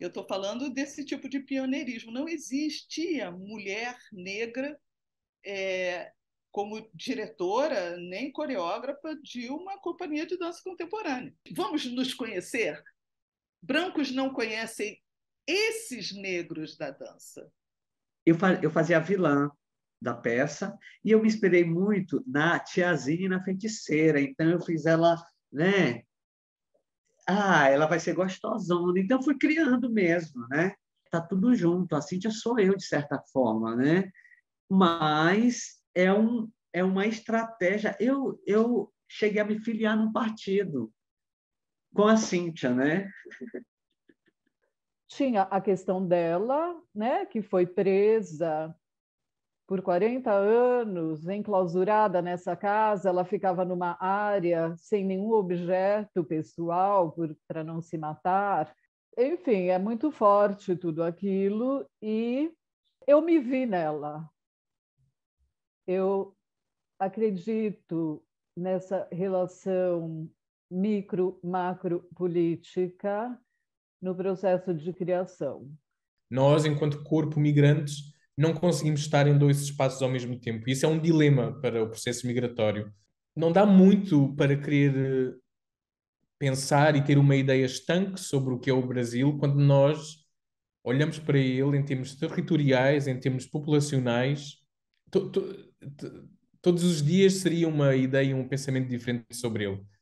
Eu estou falando desse tipo de pioneirismo. Não existia mulher negra é, como diretora nem coreógrafa de uma companhia de dança contemporânea. Vamos nos conhecer? Brancos não conhecem esses negros da dança. Eu, eu fazia a vilã da peça e eu me inspirei muito na tiazinha e na feiticeira. Então, eu fiz ela né, ah, ela vai ser gostosona. Então, fui criando mesmo, né? Tá tudo junto. A Cíntia sou eu, de certa forma, né? Mas é, um, é uma estratégia. Eu, eu cheguei a me filiar num partido com a Cíntia, né? Tinha a questão dela, né, que foi presa por 40 anos, enclausurada nessa casa, ela ficava numa área sem nenhum objeto pessoal para não se matar. Enfim, é muito forte tudo aquilo e eu me vi nela. Eu acredito nessa relação micro-macro política no processo de criação. Nós, enquanto corpo migrantes, não conseguimos estar em dois espaços ao mesmo tempo. Isso é um dilema para o processo migratório. Não dá muito para querer eh, pensar e ter uma ideia estanque sobre o que é o Brasil quando nós olhamos para ele em termos territoriais, em termos populacionais. To, to, to, todos os dias seria uma ideia, e um pensamento diferente sobre ele.